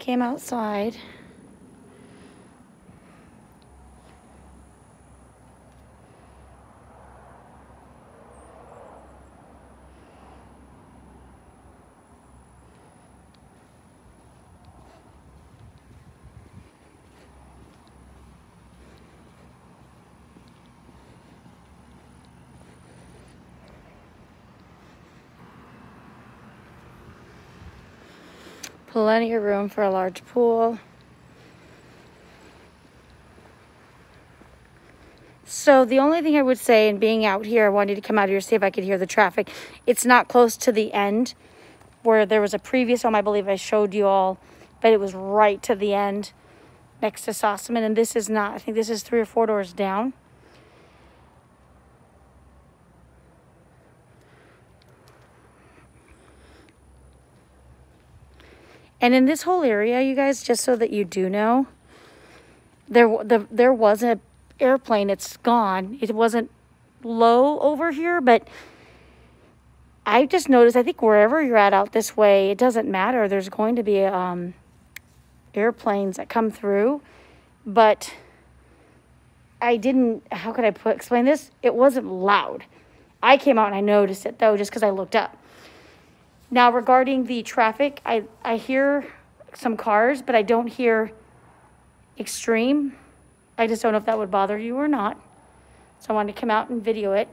came outside Plenty of room for a large pool. So the only thing I would say in being out here, I wanted to come out here, see if I could hear the traffic. It's not close to the end where there was a previous home I believe I showed you all, but it was right to the end next to Sossaman. And this is not, I think this is three or four doors down. And in this whole area, you guys, just so that you do know, there the, there was an airplane. It's gone. It wasn't low over here, but I just noticed. I think wherever you're at out this way, it doesn't matter. There's going to be um, airplanes that come through, but I didn't. How could I put, explain this? It wasn't loud. I came out and I noticed it though, just because I looked up. Now regarding the traffic, I, I hear some cars, but I don't hear extreme. I just don't know if that would bother you or not. So I wanted to come out and video it.